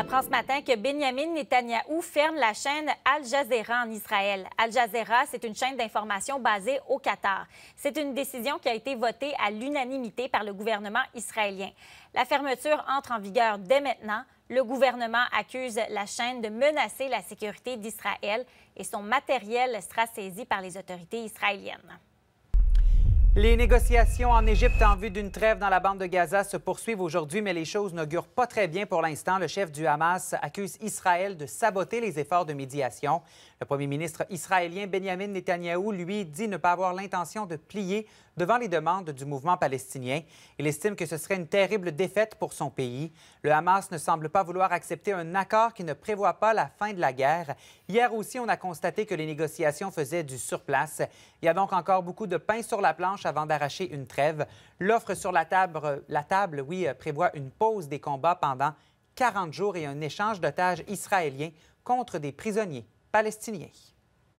apprend ce matin que Benjamin Netanyahou ferme la chaîne Al Jazeera en Israël. Al Jazeera, c'est une chaîne d'information basée au Qatar. C'est une décision qui a été votée à l'unanimité par le gouvernement israélien. La fermeture entre en vigueur dès maintenant. Le gouvernement accuse la chaîne de menacer la sécurité d'Israël et son matériel sera saisi par les autorités israéliennes. Les négociations en Égypte en vue d'une trêve dans la bande de Gaza se poursuivent aujourd'hui, mais les choses n'augurent pas très bien pour l'instant. Le chef du Hamas accuse Israël de saboter les efforts de médiation. Le premier ministre israélien Benjamin Netanyahou, lui, dit ne pas avoir l'intention de plier devant les demandes du mouvement palestinien. Il estime que ce serait une terrible défaite pour son pays. Le Hamas ne semble pas vouloir accepter un accord qui ne prévoit pas la fin de la guerre. Hier aussi, on a constaté que les négociations faisaient du surplace. Il y a donc encore beaucoup de pain sur la planche avant d'arracher une trêve. L'offre sur la table, la table, oui, euh, prévoit une pause des combats pendant 40 jours et un échange d'otages israéliens contre des prisonniers palestiniens.